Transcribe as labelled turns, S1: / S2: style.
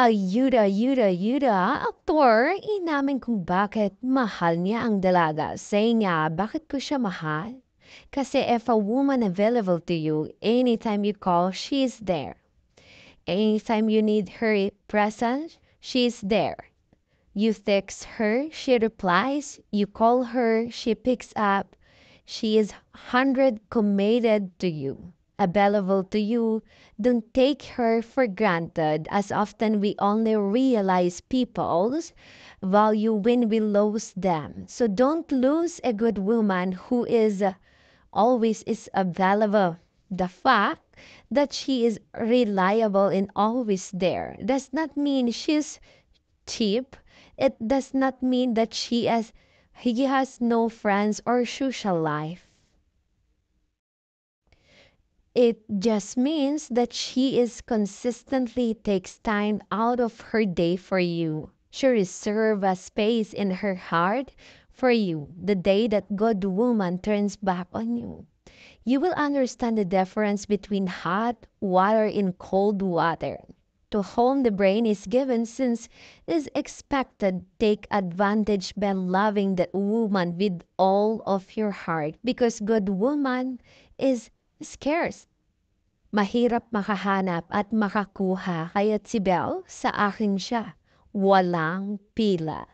S1: Ayuda-yuda-yuda aktor, inamin kung bakit mahal niya ang dalaga. Say niya, bakit ko siya mahal? Kasi if a woman available to you, anytime you call, she's there. Anytime you need her presence, she's there. You text her, she replies. You call her, she picks up. She is 100 committed to you. A Belleville to you, don't take her for granted, as often we only realize people's value when we lose them. So don't lose a good woman who is uh, always is available. The fact that she is reliable and always there does not mean she's cheap. It does not mean that she has he has no friends or social life. It just means that she is consistently takes time out of her day for you. She reserve a space in her heart for you the day that good woman turns back on you. You will understand the difference between hot water and cold water. To whom the brain is given since is expected take advantage by loving that woman with all of your heart because good woman is scarce. Mahirap makahanap at makakuha, kaya si Belle sa akin siya, walang pila.